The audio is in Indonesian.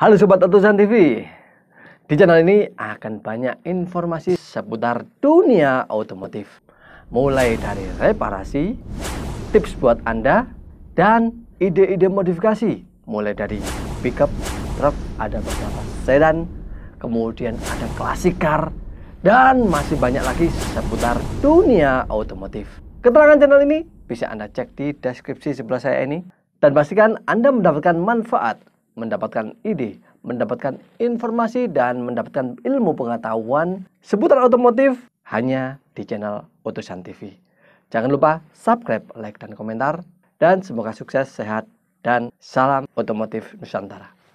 Halo Sobat Otosan TV Di channel ini akan banyak informasi seputar dunia otomotif Mulai dari reparasi, tips buat Anda, dan ide-ide modifikasi Mulai dari pickup, truk, ada beberapa sedan, kemudian ada klasik car Dan masih banyak lagi seputar dunia otomotif Keterangan channel ini bisa Anda cek di deskripsi sebelah saya ini dan pastikan Anda mendapatkan manfaat mendapatkan ide, mendapatkan informasi, dan mendapatkan ilmu pengetahuan seputar otomotif hanya di channel Otosan TV. Jangan lupa subscribe, like, dan komentar. Dan semoga sukses, sehat, dan salam otomotif Nusantara.